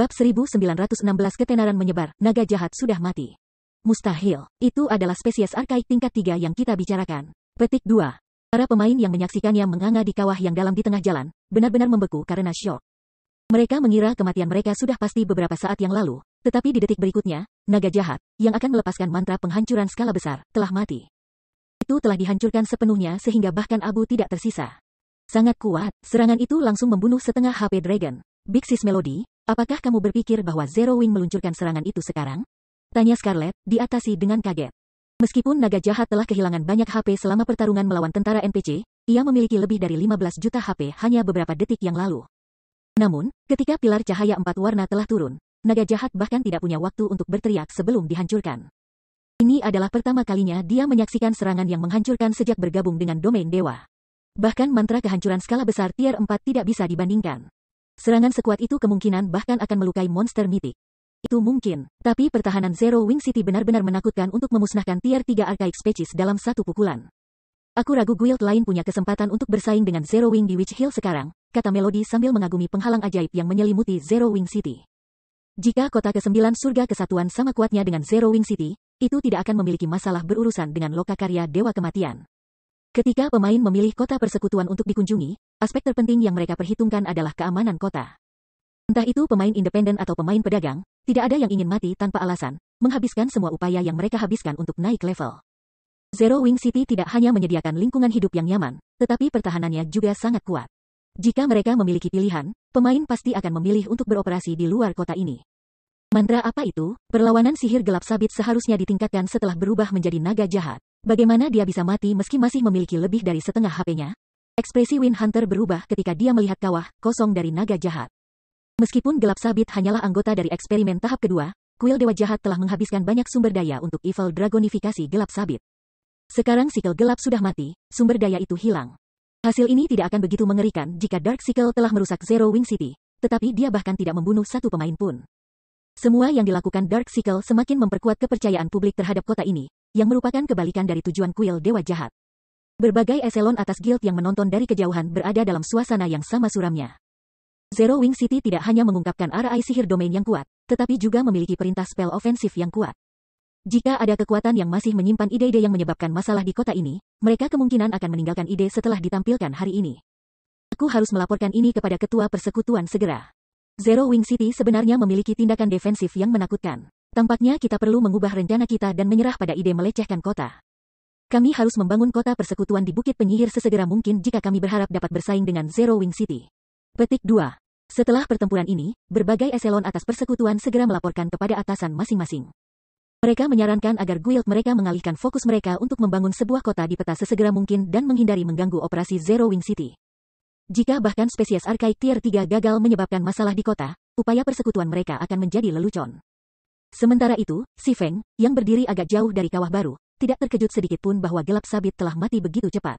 Bab 1916 ketenaran menyebar, naga jahat sudah mati. Mustahil, itu adalah spesies arkaik tingkat 3 yang kita bicarakan. Petik 2. Para pemain yang menyaksikannya menganga di kawah yang dalam di tengah jalan, benar-benar membeku karena syok. Mereka mengira kematian mereka sudah pasti beberapa saat yang lalu, tetapi di detik berikutnya, naga jahat, yang akan melepaskan mantra penghancuran skala besar, telah mati. Itu telah dihancurkan sepenuhnya sehingga bahkan abu tidak tersisa. Sangat kuat, serangan itu langsung membunuh setengah HP Dragon. Big Melody, Apakah kamu berpikir bahwa Zero Wing meluncurkan serangan itu sekarang? Tanya Scarlett, diatasi dengan kaget. Meskipun naga jahat telah kehilangan banyak HP selama pertarungan melawan tentara NPC, ia memiliki lebih dari 15 juta HP hanya beberapa detik yang lalu. Namun, ketika pilar cahaya empat warna telah turun, naga jahat bahkan tidak punya waktu untuk berteriak sebelum dihancurkan. Ini adalah pertama kalinya dia menyaksikan serangan yang menghancurkan sejak bergabung dengan domain dewa. Bahkan mantra kehancuran skala besar tier 4 tidak bisa dibandingkan. Serangan sekuat itu kemungkinan bahkan akan melukai monster mitik. Itu mungkin, tapi pertahanan Zero Wing City benar-benar menakutkan untuk memusnahkan tier 3 Archaic Species dalam satu pukulan. Aku ragu guild lain punya kesempatan untuk bersaing dengan Zero Wing di Witch Hill sekarang, kata Melody sambil mengagumi penghalang ajaib yang menyelimuti Zero Wing City. Jika kota ke-9 surga kesatuan sama kuatnya dengan Zero Wing City, itu tidak akan memiliki masalah berurusan dengan loka karya Dewa Kematian. Ketika pemain memilih kota persekutuan untuk dikunjungi, aspek terpenting yang mereka perhitungkan adalah keamanan kota. Entah itu pemain independen atau pemain pedagang, tidak ada yang ingin mati tanpa alasan, menghabiskan semua upaya yang mereka habiskan untuk naik level. Zero Wing City tidak hanya menyediakan lingkungan hidup yang nyaman, tetapi pertahanannya juga sangat kuat. Jika mereka memiliki pilihan, pemain pasti akan memilih untuk beroperasi di luar kota ini. Mantra apa itu? Perlawanan sihir gelap sabit seharusnya ditingkatkan setelah berubah menjadi naga jahat. Bagaimana dia bisa mati meski masih memiliki lebih dari setengah HP-nya? Ekspresi Win Hunter berubah ketika dia melihat kawah kosong dari naga jahat. Meskipun gelap sabit hanyalah anggota dari eksperimen tahap kedua, kuil dewa jahat telah menghabiskan banyak sumber daya untuk evil dragonifikasi gelap sabit. Sekarang sikel gelap sudah mati, sumber daya itu hilang. Hasil ini tidak akan begitu mengerikan jika Dark Sickle telah merusak Zero Wing City, tetapi dia bahkan tidak membunuh satu pemain pun. Semua yang dilakukan Dark Sickle semakin memperkuat kepercayaan publik terhadap kota ini, yang merupakan kebalikan dari tujuan kuil Dewa Jahat. Berbagai eselon atas guild yang menonton dari kejauhan berada dalam suasana yang sama suramnya. Zero Wing City tidak hanya mengungkapkan arai sihir domain yang kuat, tetapi juga memiliki perintah spell ofensif yang kuat. Jika ada kekuatan yang masih menyimpan ide-ide yang menyebabkan masalah di kota ini, mereka kemungkinan akan meninggalkan ide setelah ditampilkan hari ini. Aku harus melaporkan ini kepada ketua persekutuan segera. Zero Wing City sebenarnya memiliki tindakan defensif yang menakutkan. Tampaknya kita perlu mengubah rencana kita dan menyerah pada ide melecehkan kota. Kami harus membangun kota persekutuan di Bukit Penyihir sesegera mungkin jika kami berharap dapat bersaing dengan Zero Wing City. Petik 2. Setelah pertempuran ini, berbagai eselon atas persekutuan segera melaporkan kepada atasan masing-masing. Mereka menyarankan agar guild mereka mengalihkan fokus mereka untuk membangun sebuah kota di peta sesegera mungkin dan menghindari mengganggu operasi Zero Wing City. Jika bahkan spesies arkaik tier 3 gagal menyebabkan masalah di kota, upaya persekutuan mereka akan menjadi lelucon. Sementara itu, si Feng, yang berdiri agak jauh dari kawah baru, tidak terkejut sedikit pun bahwa gelap sabit telah mati begitu cepat.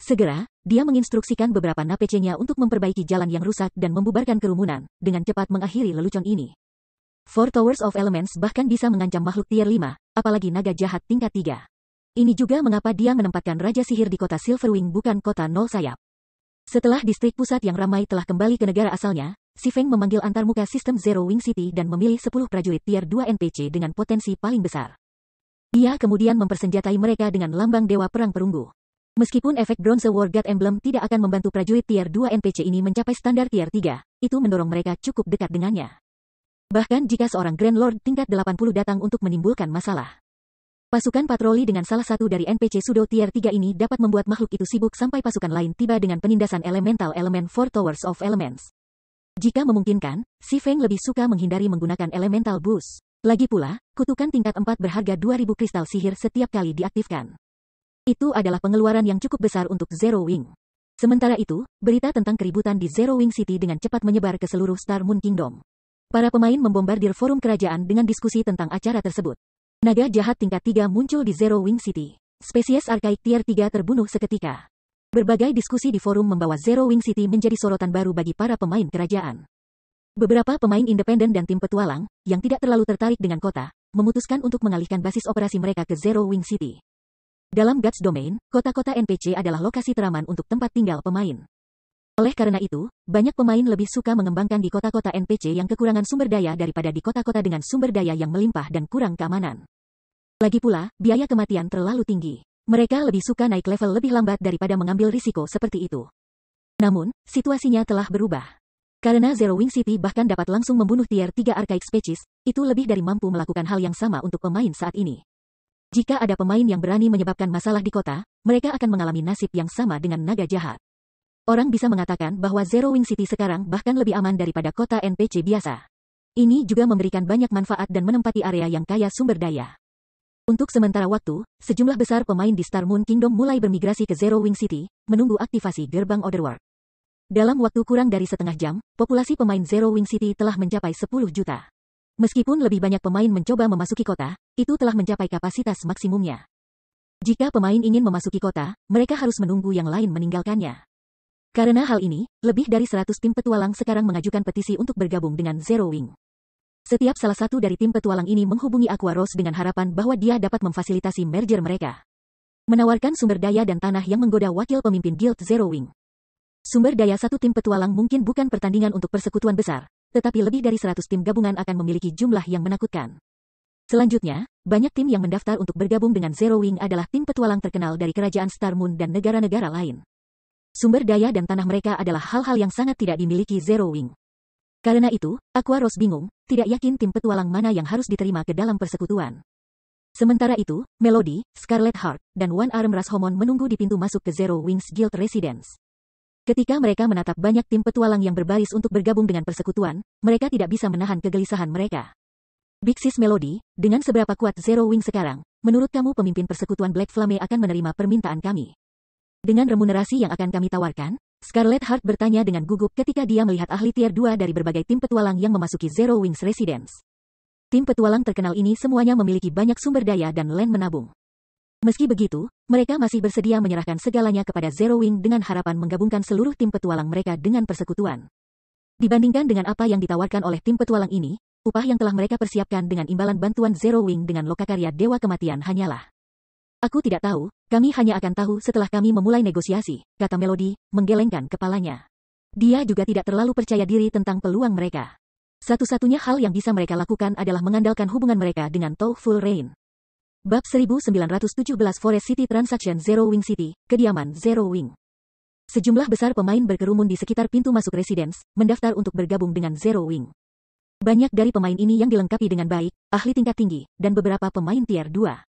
Segera, dia menginstruksikan beberapa napecenya untuk memperbaiki jalan yang rusak dan membubarkan kerumunan, dengan cepat mengakhiri lelucon ini. Four Towers of Elements bahkan bisa mengancam makhluk tier 5, apalagi naga jahat tingkat 3. Ini juga mengapa dia menempatkan Raja Sihir di kota Silverwing bukan kota Nol Sayap. Setelah distrik pusat yang ramai telah kembali ke negara asalnya, Si Feng memanggil muka sistem Zero Wing City dan memilih 10 prajurit tier 2 NPC dengan potensi paling besar. Dia kemudian mempersenjatai mereka dengan lambang Dewa Perang Perunggu. Meskipun efek Bronze War God Emblem tidak akan membantu prajurit tier 2 NPC ini mencapai standar tier 3, itu mendorong mereka cukup dekat dengannya. Bahkan jika seorang Grand Lord tingkat 80 datang untuk menimbulkan masalah. Pasukan patroli dengan salah satu dari NPC Sudo tier 3 ini dapat membuat makhluk itu sibuk sampai pasukan lain tiba dengan penindasan elemental element Four Towers of Elements. Jika memungkinkan, Si Feng lebih suka menghindari menggunakan elemental boost. Lagi pula, kutukan tingkat 4 berharga 2000 kristal sihir setiap kali diaktifkan. Itu adalah pengeluaran yang cukup besar untuk Zero Wing. Sementara itu, berita tentang keributan di Zero Wing City dengan cepat menyebar ke seluruh Star Moon Kingdom. Para pemain membombardir forum kerajaan dengan diskusi tentang acara tersebut. Naga jahat tingkat 3 muncul di Zero Wing City. Spesies arkaik tier 3 terbunuh seketika. Berbagai diskusi di forum membawa Zero Wing City menjadi sorotan baru bagi para pemain kerajaan. Beberapa pemain independen dan tim petualang, yang tidak terlalu tertarik dengan kota, memutuskan untuk mengalihkan basis operasi mereka ke Zero Wing City. Dalam Guts Domain, kota-kota NPC adalah lokasi teraman untuk tempat tinggal pemain. Oleh karena itu, banyak pemain lebih suka mengembangkan di kota-kota NPC yang kekurangan sumber daya daripada di kota-kota dengan sumber daya yang melimpah dan kurang keamanan. Lagi pula, biaya kematian terlalu tinggi. Mereka lebih suka naik level lebih lambat daripada mengambil risiko seperti itu. Namun, situasinya telah berubah. Karena Zero Wing City bahkan dapat langsung membunuh tier 3 Archaic Species, itu lebih dari mampu melakukan hal yang sama untuk pemain saat ini. Jika ada pemain yang berani menyebabkan masalah di kota, mereka akan mengalami nasib yang sama dengan naga jahat. Orang bisa mengatakan bahwa Zero Wing City sekarang bahkan lebih aman daripada kota NPC biasa. Ini juga memberikan banyak manfaat dan menempati area yang kaya sumber daya. Untuk sementara waktu, sejumlah besar pemain di Star Moon Kingdom mulai bermigrasi ke Zero Wing City, menunggu aktivasi gerbang Otherworld. Dalam waktu kurang dari setengah jam, populasi pemain Zero Wing City telah mencapai 10 juta. Meskipun lebih banyak pemain mencoba memasuki kota, itu telah mencapai kapasitas maksimumnya. Jika pemain ingin memasuki kota, mereka harus menunggu yang lain meninggalkannya. Karena hal ini, lebih dari 100 tim petualang sekarang mengajukan petisi untuk bergabung dengan Zero Wing. Setiap salah satu dari tim petualang ini menghubungi Aquaros dengan harapan bahwa dia dapat memfasilitasi merger mereka. Menawarkan sumber daya dan tanah yang menggoda wakil pemimpin Guild Zero Wing. Sumber daya satu tim petualang mungkin bukan pertandingan untuk persekutuan besar, tetapi lebih dari 100 tim gabungan akan memiliki jumlah yang menakutkan. Selanjutnya, banyak tim yang mendaftar untuk bergabung dengan Zero Wing adalah tim petualang terkenal dari kerajaan Star Moon dan negara-negara lain. Sumber daya dan tanah mereka adalah hal-hal yang sangat tidak dimiliki Zero Wing. Karena itu, Aqua Rose bingung, tidak yakin tim petualang mana yang harus diterima ke dalam persekutuan. Sementara itu, Melody, Scarlet Heart, dan One Arm Rashomon menunggu di pintu masuk ke Zero Wings Guild Residence. Ketika mereka menatap banyak tim petualang yang berbaris untuk bergabung dengan persekutuan, mereka tidak bisa menahan kegelisahan mereka. Big Sis Melody, dengan seberapa kuat Zero Wing sekarang, menurut kamu pemimpin persekutuan Black Flame akan menerima permintaan kami? Dengan remunerasi yang akan kami tawarkan, Scarlet Heart bertanya dengan gugup ketika dia melihat ahli tier 2 dari berbagai tim petualang yang memasuki Zero Wings Residence. Tim petualang terkenal ini semuanya memiliki banyak sumber daya dan land menabung. Meski begitu, mereka masih bersedia menyerahkan segalanya kepada Zero Wing dengan harapan menggabungkan seluruh tim petualang mereka dengan persekutuan. Dibandingkan dengan apa yang ditawarkan oleh tim petualang ini, upah yang telah mereka persiapkan dengan imbalan bantuan Zero Wing dengan lokakarya Dewa Kematian hanyalah Aku tidak tahu, kami hanya akan tahu setelah kami memulai negosiasi, kata Melody, menggelengkan kepalanya. Dia juga tidak terlalu percaya diri tentang peluang mereka. Satu-satunya hal yang bisa mereka lakukan adalah mengandalkan hubungan mereka dengan Toeful Rain. Bab 1917 Forest City Transaction Zero Wing City, kediaman Zero Wing. Sejumlah besar pemain berkerumun di sekitar pintu masuk residens, mendaftar untuk bergabung dengan Zero Wing. Banyak dari pemain ini yang dilengkapi dengan baik, ahli tingkat tinggi, dan beberapa pemain tier 2.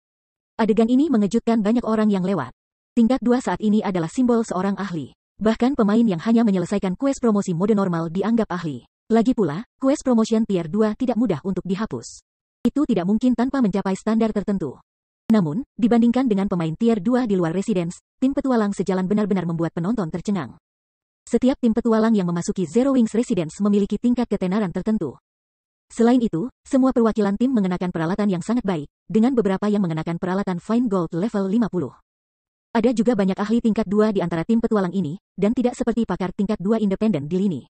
Adegan ini mengejutkan banyak orang yang lewat. Tingkat dua saat ini adalah simbol seorang ahli. Bahkan pemain yang hanya menyelesaikan quest promosi mode normal dianggap ahli. Lagi pula, quest promotion tier 2 tidak mudah untuk dihapus. Itu tidak mungkin tanpa mencapai standar tertentu. Namun, dibandingkan dengan pemain tier 2 di luar residence, tim petualang sejalan benar-benar membuat penonton tercengang. Setiap tim petualang yang memasuki Zero Wings Residence memiliki tingkat ketenaran tertentu. Selain itu, semua perwakilan tim mengenakan peralatan yang sangat baik, dengan beberapa yang mengenakan peralatan fine gold level 50. Ada juga banyak ahli tingkat 2 di antara tim petualang ini, dan tidak seperti pakar tingkat 2 independen di lini.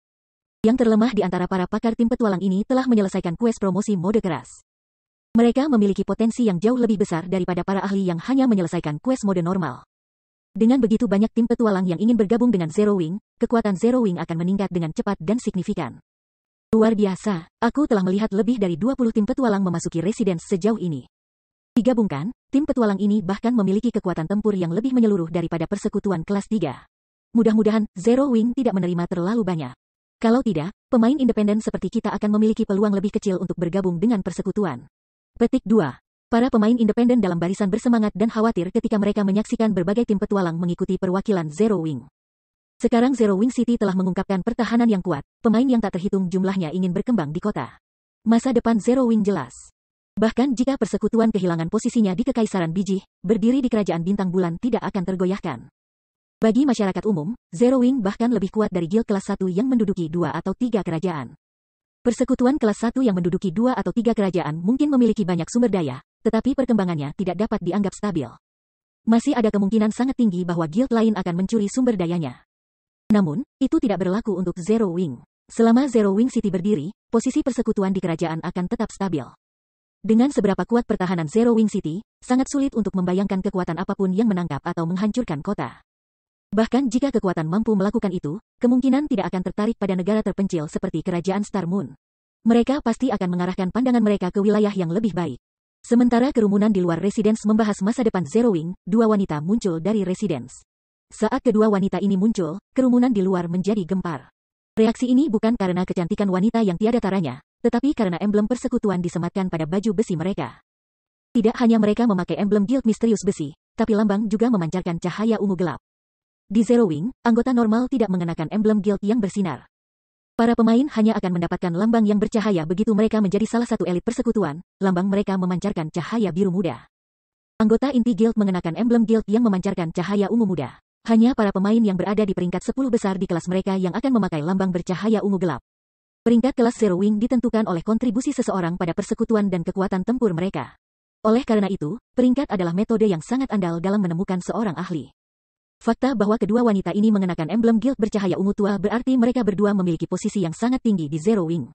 Yang terlemah di antara para pakar tim petualang ini telah menyelesaikan quest promosi mode keras. Mereka memiliki potensi yang jauh lebih besar daripada para ahli yang hanya menyelesaikan quest mode normal. Dengan begitu banyak tim petualang yang ingin bergabung dengan Zero Wing, kekuatan Zero Wing akan meningkat dengan cepat dan signifikan. Luar biasa, aku telah melihat lebih dari 20 tim petualang memasuki residen sejauh ini. Digabungkan, tim petualang ini bahkan memiliki kekuatan tempur yang lebih menyeluruh daripada persekutuan kelas 3. Mudah-mudahan, Zero Wing tidak menerima terlalu banyak. Kalau tidak, pemain independen seperti kita akan memiliki peluang lebih kecil untuk bergabung dengan persekutuan. Petik 2. Para pemain independen dalam barisan bersemangat dan khawatir ketika mereka menyaksikan berbagai tim petualang mengikuti perwakilan Zero Wing. Sekarang Zero Wing City telah mengungkapkan pertahanan yang kuat, pemain yang tak terhitung jumlahnya ingin berkembang di kota. Masa depan Zero Wing jelas. Bahkan jika persekutuan kehilangan posisinya di Kekaisaran Biji, berdiri di Kerajaan Bintang Bulan tidak akan tergoyahkan. Bagi masyarakat umum, Zero Wing bahkan lebih kuat dari guild kelas 1 yang menduduki dua atau tiga kerajaan. Persekutuan kelas 1 yang menduduki dua atau tiga kerajaan mungkin memiliki banyak sumber daya, tetapi perkembangannya tidak dapat dianggap stabil. Masih ada kemungkinan sangat tinggi bahwa guild lain akan mencuri sumber dayanya. Namun, itu tidak berlaku untuk Zero Wing. Selama Zero Wing City berdiri, posisi persekutuan di kerajaan akan tetap stabil. Dengan seberapa kuat pertahanan Zero Wing City, sangat sulit untuk membayangkan kekuatan apapun yang menangkap atau menghancurkan kota. Bahkan jika kekuatan mampu melakukan itu, kemungkinan tidak akan tertarik pada negara terpencil seperti kerajaan Star Moon. Mereka pasti akan mengarahkan pandangan mereka ke wilayah yang lebih baik. Sementara kerumunan di luar residence membahas masa depan Zero Wing, dua wanita muncul dari residence. Saat kedua wanita ini muncul, kerumunan di luar menjadi gempar. Reaksi ini bukan karena kecantikan wanita yang tiada taranya, tetapi karena emblem persekutuan disematkan pada baju besi mereka. Tidak hanya mereka memakai emblem guild misterius besi, tapi lambang juga memancarkan cahaya ungu gelap. Di Zero Wing, anggota normal tidak mengenakan emblem guild yang bersinar. Para pemain hanya akan mendapatkan lambang yang bercahaya begitu mereka menjadi salah satu elit persekutuan, lambang mereka memancarkan cahaya biru muda. Anggota inti guild mengenakan emblem guild yang memancarkan cahaya ungu muda. Hanya para pemain yang berada di peringkat 10 besar di kelas mereka yang akan memakai lambang bercahaya ungu gelap. Peringkat kelas Zero Wing ditentukan oleh kontribusi seseorang pada persekutuan dan kekuatan tempur mereka. Oleh karena itu, peringkat adalah metode yang sangat andal dalam menemukan seorang ahli. Fakta bahwa kedua wanita ini mengenakan emblem guild bercahaya ungu tua berarti mereka berdua memiliki posisi yang sangat tinggi di Zero Wing.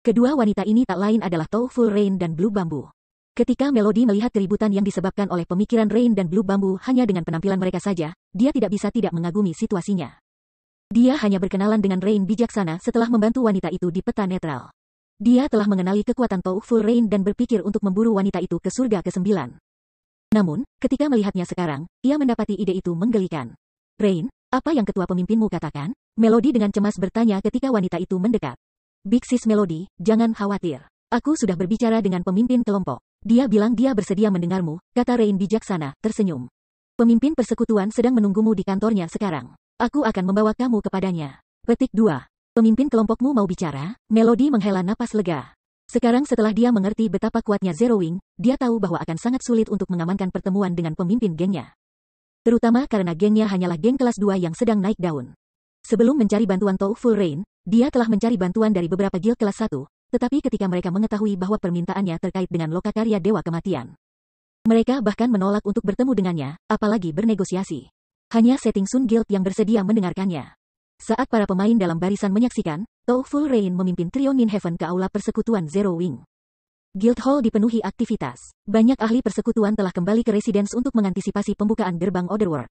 Kedua wanita ini tak lain adalah Full Rain dan Blue Bamboo. Ketika Melody melihat keributan yang disebabkan oleh pemikiran Rain dan Blue Bambu hanya dengan penampilan mereka saja, dia tidak bisa tidak mengagumi situasinya. Dia hanya berkenalan dengan Rain bijaksana setelah membantu wanita itu di peta netral. Dia telah mengenali kekuatan Touful Rain dan berpikir untuk memburu wanita itu ke surga ke-9. Namun, ketika melihatnya sekarang, ia mendapati ide itu menggelikan. Rain, apa yang ketua pemimpinmu katakan? Melody dengan cemas bertanya ketika wanita itu mendekat. Big Sis Melody, jangan khawatir. Aku sudah berbicara dengan pemimpin kelompok. Dia bilang dia bersedia mendengarmu, kata Rain bijaksana, tersenyum. Pemimpin persekutuan sedang menunggumu di kantornya sekarang. Aku akan membawa kamu kepadanya. Petik 2. Pemimpin kelompokmu mau bicara, Melody menghela napas lega. Sekarang setelah dia mengerti betapa kuatnya Zero Wing, dia tahu bahwa akan sangat sulit untuk mengamankan pertemuan dengan pemimpin gengnya. Terutama karena gengnya hanyalah geng kelas 2 yang sedang naik daun. Sebelum mencari bantuan Tofu Rain, dia telah mencari bantuan dari beberapa guild kelas 1, tetapi ketika mereka mengetahui bahwa permintaannya terkait dengan lokakarya Dewa Kematian, mereka bahkan menolak untuk bertemu dengannya, apalagi bernegosiasi. Hanya setting Sun Guild yang bersedia mendengarkannya. Saat para pemain dalam barisan menyaksikan, Full Rain memimpin trio Min Heaven ke aula persekutuan Zero Wing. Guild Hall dipenuhi aktivitas. Banyak ahli persekutuan telah kembali ke residence untuk mengantisipasi pembukaan gerbang Otherworld.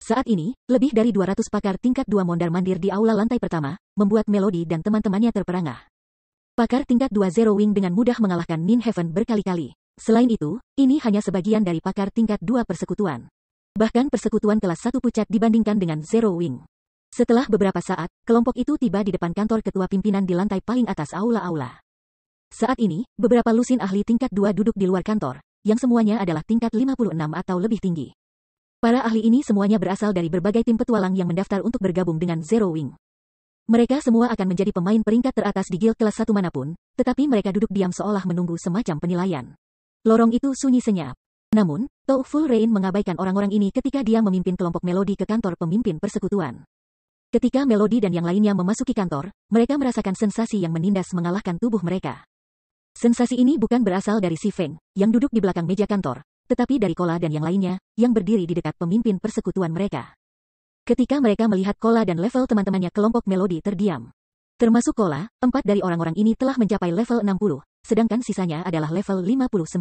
Saat ini, lebih dari 200 pakar tingkat dua mondar-mandir di aula lantai pertama, membuat Melody dan teman-temannya terperangah. Pakar tingkat 2 Zero Wing dengan mudah mengalahkan Min Heaven berkali-kali. Selain itu, ini hanya sebagian dari pakar tingkat 2 persekutuan. Bahkan persekutuan kelas 1 pucat dibandingkan dengan Zero Wing. Setelah beberapa saat, kelompok itu tiba di depan kantor ketua pimpinan di lantai paling atas aula-aula. Saat ini, beberapa lusin ahli tingkat 2 duduk di luar kantor, yang semuanya adalah tingkat 56 atau lebih tinggi. Para ahli ini semuanya berasal dari berbagai tim petualang yang mendaftar untuk bergabung dengan Zero Wing. Mereka semua akan menjadi pemain peringkat teratas di guild kelas satu manapun, tetapi mereka duduk diam seolah menunggu semacam penilaian. Lorong itu sunyi senyap. Namun, Full Rain mengabaikan orang-orang ini ketika dia memimpin kelompok Melody ke kantor pemimpin persekutuan. Ketika Melody dan yang lainnya memasuki kantor, mereka merasakan sensasi yang menindas mengalahkan tubuh mereka. Sensasi ini bukan berasal dari Si Feng, yang duduk di belakang meja kantor, tetapi dari Kola dan yang lainnya, yang berdiri di dekat pemimpin persekutuan mereka. Ketika mereka melihat Kola dan level teman-temannya kelompok melodi terdiam. Termasuk Kola, empat dari orang-orang ini telah mencapai level 60, sedangkan sisanya adalah level 59.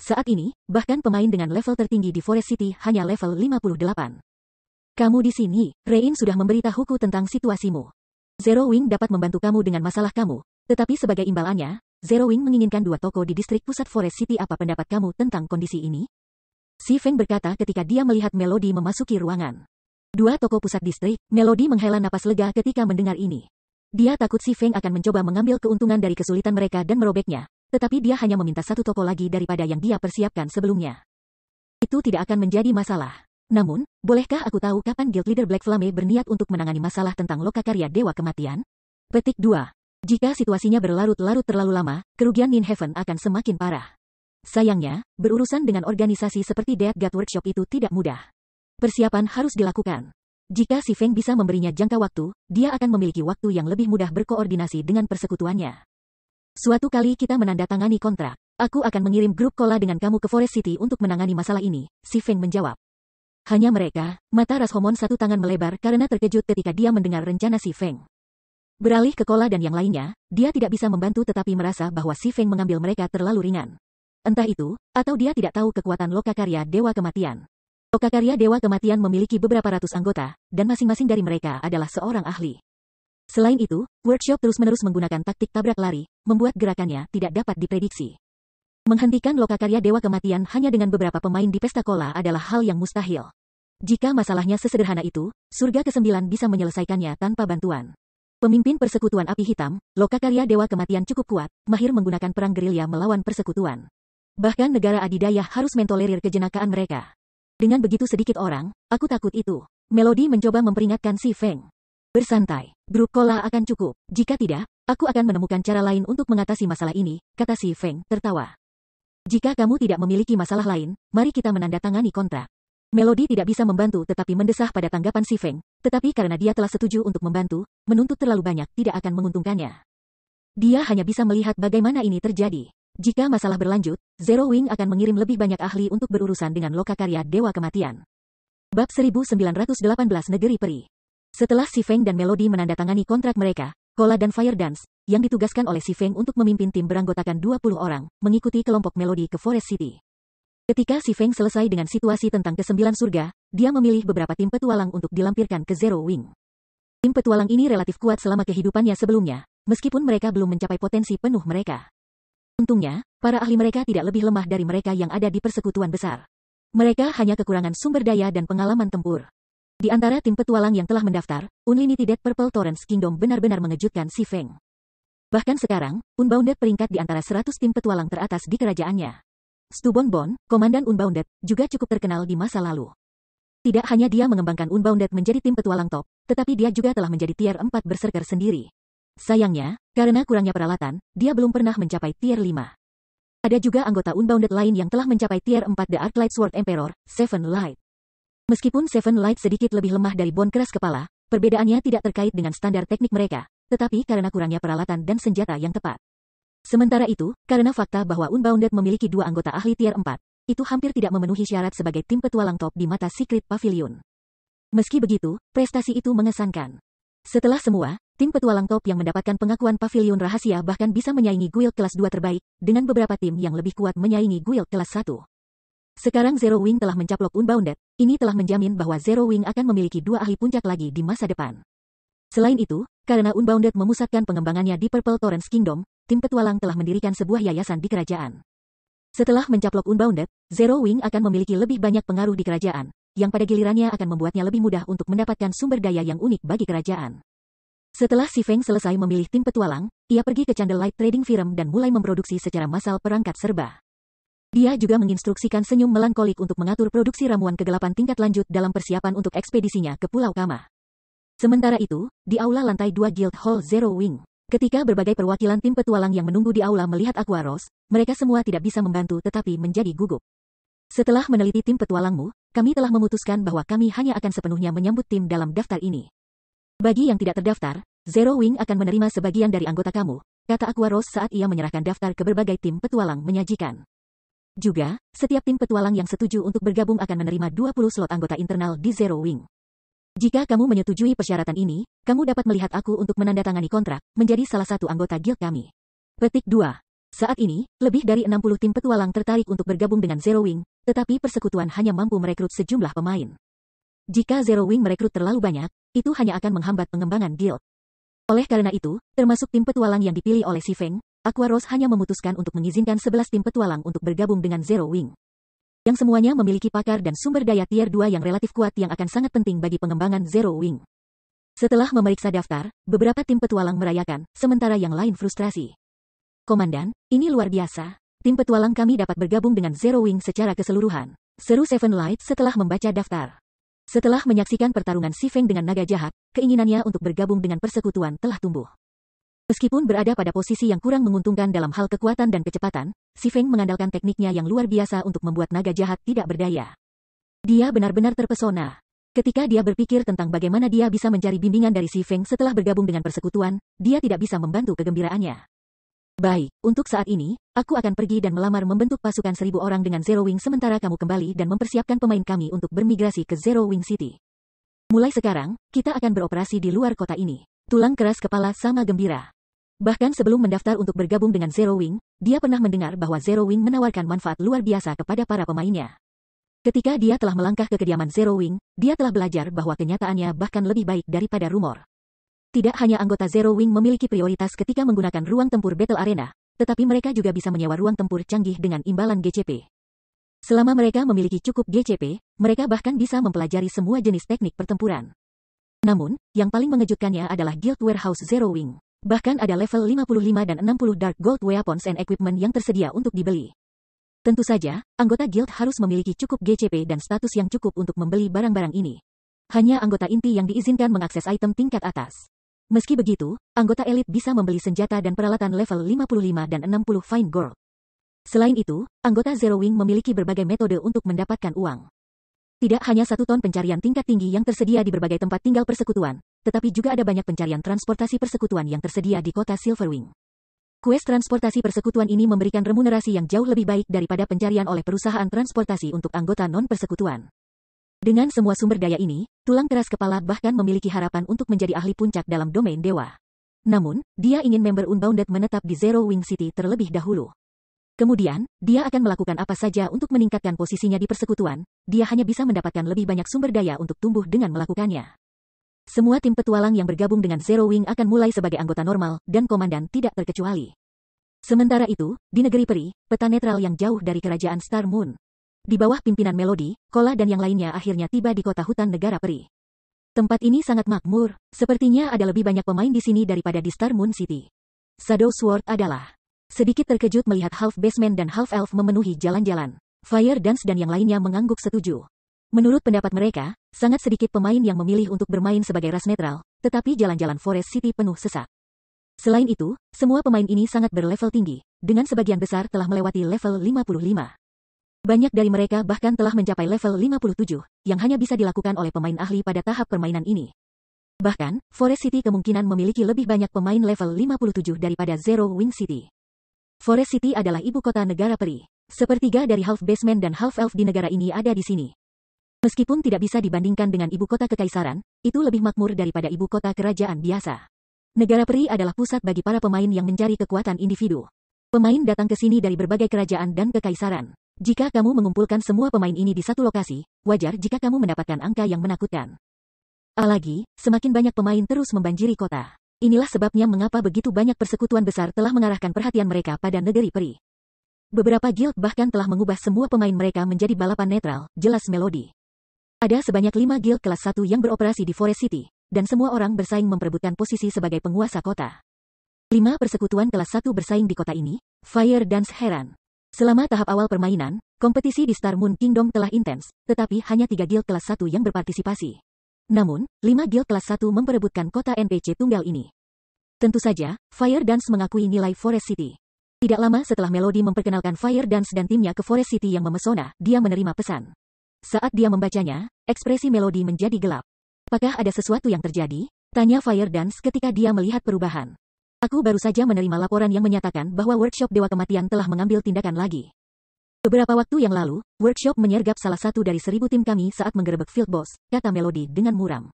Saat ini, bahkan pemain dengan level tertinggi di Forest City hanya level 58. Kamu di sini, Rain sudah memberitahuku tentang situasimu. Zero Wing dapat membantu kamu dengan masalah kamu, tetapi sebagai imbalannya, Zero Wing menginginkan dua toko di distrik pusat Forest City apa pendapat kamu tentang kondisi ini? Si Feng berkata ketika dia melihat Melody memasuki ruangan. Dua toko pusat distrik, Melody menghela napas lega ketika mendengar ini. Dia takut si Feng akan mencoba mengambil keuntungan dari kesulitan mereka dan merobeknya, tetapi dia hanya meminta satu toko lagi daripada yang dia persiapkan sebelumnya. Itu tidak akan menjadi masalah. Namun, bolehkah aku tahu kapan Guild Leader Black Flame berniat untuk menangani masalah tentang loka karya Dewa Kematian? Petik 2. Jika situasinya berlarut-larut terlalu lama, kerugian Nin Heaven akan semakin parah. Sayangnya, berurusan dengan organisasi seperti Dead God Workshop itu tidak mudah. Persiapan harus dilakukan. Jika si Feng bisa memberinya jangka waktu, dia akan memiliki waktu yang lebih mudah berkoordinasi dengan persekutuannya. Suatu kali kita menandatangani kontrak. Aku akan mengirim grup kola dengan kamu ke Forest City untuk menangani masalah ini, si Feng menjawab. Hanya mereka, mata Ras Rashomon satu tangan melebar karena terkejut ketika dia mendengar rencana si Feng. Beralih ke Kola dan yang lainnya, dia tidak bisa membantu tetapi merasa bahwa si Feng mengambil mereka terlalu ringan. Entah itu, atau dia tidak tahu kekuatan loka karya Dewa Kematian. Okakarya Dewa Kematian memiliki beberapa ratus anggota, dan masing-masing dari mereka adalah seorang ahli. Selain itu, workshop terus-menerus menggunakan taktik tabrak lari, membuat gerakannya tidak dapat diprediksi. Menghentikan lokakarya Dewa Kematian hanya dengan beberapa pemain di pesta kola adalah hal yang mustahil. Jika masalahnya sesederhana itu, surga kesembilan bisa menyelesaikannya tanpa bantuan. Pemimpin persekutuan api hitam, lokakarya Dewa Kematian cukup kuat, mahir menggunakan perang gerilya melawan persekutuan. Bahkan negara adidaya harus mentolerir kejenakaan mereka. Dengan begitu sedikit orang, aku takut itu. Melody mencoba memperingatkan si Feng. Bersantai, grup kola akan cukup. Jika tidak, aku akan menemukan cara lain untuk mengatasi masalah ini, kata si Feng, tertawa. Jika kamu tidak memiliki masalah lain, mari kita menandatangani kontrak. Melody tidak bisa membantu tetapi mendesah pada tanggapan si Feng, tetapi karena dia telah setuju untuk membantu, menuntut terlalu banyak tidak akan menguntungkannya. Dia hanya bisa melihat bagaimana ini terjadi. Jika masalah berlanjut, Zero Wing akan mengirim lebih banyak ahli untuk berurusan dengan loka karya Dewa Kematian. Bab 1918 Negeri Peri Setelah Si Feng dan Melody menandatangani kontrak mereka, Kola dan Fire Dance, yang ditugaskan oleh Si Feng untuk memimpin tim beranggotakan 20 orang, mengikuti kelompok Melody ke Forest City. Ketika Si Feng selesai dengan situasi tentang kesembilan surga, dia memilih beberapa tim petualang untuk dilampirkan ke Zero Wing. Tim petualang ini relatif kuat selama kehidupannya sebelumnya, meskipun mereka belum mencapai potensi penuh mereka. Untungnya, para ahli mereka tidak lebih lemah dari mereka yang ada di persekutuan besar. Mereka hanya kekurangan sumber daya dan pengalaman tempur. Di antara tim petualang yang telah mendaftar, Unlimited Purple Torrents Kingdom benar-benar mengejutkan si Feng. Bahkan sekarang, Unbounded peringkat di antara 100 tim petualang teratas di kerajaannya. Bon Bon, komandan Unbounded, juga cukup terkenal di masa lalu. Tidak hanya dia mengembangkan Unbounded menjadi tim petualang top, tetapi dia juga telah menjadi tier 4 berserker sendiri. Sayangnya, karena kurangnya peralatan, dia belum pernah mencapai tier 5. Ada juga anggota Unbounded lain yang telah mencapai tier 4 The Arclight Sword Emperor, Seven Light. Meskipun Seven Light sedikit lebih lemah dari Bone Keras Kepala, perbedaannya tidak terkait dengan standar teknik mereka, tetapi karena kurangnya peralatan dan senjata yang tepat. Sementara itu, karena fakta bahwa Unbounded memiliki dua anggota ahli tier 4, itu hampir tidak memenuhi syarat sebagai tim petualang top di mata Secret Pavilion. Meski begitu, prestasi itu mengesankan. Setelah semua, Tim petualang top yang mendapatkan pengakuan pavilion rahasia bahkan bisa menyaingi guild kelas 2 terbaik, dengan beberapa tim yang lebih kuat menyaingi guild kelas 1. Sekarang Zero Wing telah mencaplok Unbounded, ini telah menjamin bahwa Zero Wing akan memiliki dua ahli puncak lagi di masa depan. Selain itu, karena Unbounded memusatkan pengembangannya di Purple Torrents Kingdom, tim petualang telah mendirikan sebuah yayasan di kerajaan. Setelah mencaplok Unbounded, Zero Wing akan memiliki lebih banyak pengaruh di kerajaan, yang pada gilirannya akan membuatnya lebih mudah untuk mendapatkan sumber daya yang unik bagi kerajaan. Setelah Si Feng selesai memilih tim petualang, ia pergi ke Candlelight Trading Firm dan mulai memproduksi secara massal perangkat serba. Dia juga menginstruksikan senyum melankolik untuk mengatur produksi ramuan kegelapan tingkat lanjut dalam persiapan untuk ekspedisinya ke Pulau Kama. Sementara itu, di aula lantai 2 Guild Hall Zero Wing, ketika berbagai perwakilan tim petualang yang menunggu di aula melihat Aquaros, mereka semua tidak bisa membantu tetapi menjadi gugup. Setelah meneliti tim petualangmu, kami telah memutuskan bahwa kami hanya akan sepenuhnya menyambut tim dalam daftar ini. Bagi yang tidak terdaftar, Zero Wing akan menerima sebagian dari anggota kamu, kata Aquaros saat ia menyerahkan daftar ke berbagai tim petualang menyajikan. Juga, setiap tim petualang yang setuju untuk bergabung akan menerima 20 slot anggota internal di Zero Wing. Jika kamu menyetujui persyaratan ini, kamu dapat melihat aku untuk menandatangani kontrak, menjadi salah satu anggota guild kami. Petik 2. Saat ini, lebih dari 60 tim petualang tertarik untuk bergabung dengan Zero Wing, tetapi persekutuan hanya mampu merekrut sejumlah pemain. Jika Zero Wing merekrut terlalu banyak, itu hanya akan menghambat pengembangan guild. Oleh karena itu, termasuk tim petualang yang dipilih oleh Si Feng, Aquaros hanya memutuskan untuk mengizinkan 11 tim petualang untuk bergabung dengan Zero Wing. Yang semuanya memiliki pakar dan sumber daya tier 2 yang relatif kuat yang akan sangat penting bagi pengembangan Zero Wing. Setelah memeriksa daftar, beberapa tim petualang merayakan, sementara yang lain frustrasi. Komandan, ini luar biasa. Tim petualang kami dapat bergabung dengan Zero Wing secara keseluruhan. Seru Seven Light setelah membaca daftar. Setelah menyaksikan pertarungan Si Feng dengan naga jahat, keinginannya untuk bergabung dengan persekutuan telah tumbuh. Meskipun berada pada posisi yang kurang menguntungkan dalam hal kekuatan dan kecepatan, Si Feng mengandalkan tekniknya yang luar biasa untuk membuat naga jahat tidak berdaya. Dia benar-benar terpesona. Ketika dia berpikir tentang bagaimana dia bisa mencari bimbingan dari Si Feng setelah bergabung dengan persekutuan, dia tidak bisa membantu kegembiraannya. Baik, untuk saat ini, aku akan pergi dan melamar membentuk pasukan seribu orang dengan Zero Wing sementara kamu kembali dan mempersiapkan pemain kami untuk bermigrasi ke Zero Wing City. Mulai sekarang, kita akan beroperasi di luar kota ini. Tulang keras kepala sama gembira. Bahkan sebelum mendaftar untuk bergabung dengan Zero Wing, dia pernah mendengar bahwa Zero Wing menawarkan manfaat luar biasa kepada para pemainnya. Ketika dia telah melangkah ke kediaman Zero Wing, dia telah belajar bahwa kenyataannya bahkan lebih baik daripada rumor. Tidak hanya anggota Zero Wing memiliki prioritas ketika menggunakan ruang tempur Battle Arena, tetapi mereka juga bisa menyewa ruang tempur canggih dengan imbalan GCP. Selama mereka memiliki cukup GCP, mereka bahkan bisa mempelajari semua jenis teknik pertempuran. Namun, yang paling mengejutkannya adalah Guild Warehouse Zero Wing. Bahkan ada level 55 dan 60 Dark Gold Weapons and Equipment yang tersedia untuk dibeli. Tentu saja, anggota guild harus memiliki cukup GCP dan status yang cukup untuk membeli barang-barang ini. Hanya anggota inti yang diizinkan mengakses item tingkat atas. Meski begitu, anggota elit bisa membeli senjata dan peralatan level 55 dan 60 Fine Girl. Selain itu, anggota Zero Wing memiliki berbagai metode untuk mendapatkan uang. Tidak hanya satu ton pencarian tingkat tinggi yang tersedia di berbagai tempat tinggal persekutuan, tetapi juga ada banyak pencarian transportasi persekutuan yang tersedia di kota Silverwing. Quest transportasi persekutuan ini memberikan remunerasi yang jauh lebih baik daripada pencarian oleh perusahaan transportasi untuk anggota non-persekutuan. Dengan semua sumber daya ini, Tulang keras kepala bahkan memiliki harapan untuk menjadi ahli puncak dalam domain dewa. Namun, dia ingin member Unbounded menetap di Zero Wing City terlebih dahulu. Kemudian, dia akan melakukan apa saja untuk meningkatkan posisinya di persekutuan, dia hanya bisa mendapatkan lebih banyak sumber daya untuk tumbuh dengan melakukannya. Semua tim petualang yang bergabung dengan Zero Wing akan mulai sebagai anggota normal, dan komandan tidak terkecuali. Sementara itu, di negeri peri, peta netral yang jauh dari kerajaan Star Moon, di bawah pimpinan Melody, Kola dan yang lainnya akhirnya tiba di kota hutan negara peri. Tempat ini sangat makmur, sepertinya ada lebih banyak pemain di sini daripada di Star Moon City. Shadow Sword adalah sedikit terkejut melihat Half Basement dan Half Elf memenuhi jalan-jalan. Fire Dance dan yang lainnya mengangguk setuju. Menurut pendapat mereka, sangat sedikit pemain yang memilih untuk bermain sebagai ras netral, tetapi jalan-jalan Forest City penuh sesak. Selain itu, semua pemain ini sangat berlevel tinggi, dengan sebagian besar telah melewati level 55. Banyak dari mereka bahkan telah mencapai level 57, yang hanya bisa dilakukan oleh pemain ahli pada tahap permainan ini. Bahkan, Forest City kemungkinan memiliki lebih banyak pemain level 57 daripada Zero Wing City. Forest City adalah ibu kota negara peri. Sepertiga dari half basement dan half elf di negara ini ada di sini. Meskipun tidak bisa dibandingkan dengan ibu kota kekaisaran, itu lebih makmur daripada ibu kota kerajaan biasa. Negara peri adalah pusat bagi para pemain yang mencari kekuatan individu. Pemain datang ke sini dari berbagai kerajaan dan kekaisaran. Jika kamu mengumpulkan semua pemain ini di satu lokasi, wajar jika kamu mendapatkan angka yang menakutkan. Apalagi, semakin banyak pemain terus membanjiri kota. Inilah sebabnya mengapa begitu banyak persekutuan besar telah mengarahkan perhatian mereka pada negeri peri. Beberapa guild bahkan telah mengubah semua pemain mereka menjadi balapan netral, jelas Melody. Ada sebanyak lima guild kelas 1 yang beroperasi di Forest City, dan semua orang bersaing memperebutkan posisi sebagai penguasa kota. Lima persekutuan kelas 1 bersaing di kota ini, Fire Dance heran. Selama tahap awal permainan, kompetisi di Star Moon Kingdom telah intens, tetapi hanya tiga guild kelas 1 yang berpartisipasi. Namun, lima guild kelas 1 memperebutkan kota NPC tunggal ini. Tentu saja, Fire Dance mengakui nilai Forest City. Tidak lama setelah Melody memperkenalkan Fire Dance dan timnya ke Forest City yang memesona, dia menerima pesan. Saat dia membacanya, ekspresi Melody menjadi gelap. Apakah ada sesuatu yang terjadi? Tanya Fire Dance ketika dia melihat perubahan. Aku baru saja menerima laporan yang menyatakan bahwa workshop Dewa Kematian telah mengambil tindakan lagi. Beberapa waktu yang lalu, workshop menyergap salah satu dari seribu tim kami saat menggerebek Field Boss, kata Melody dengan muram.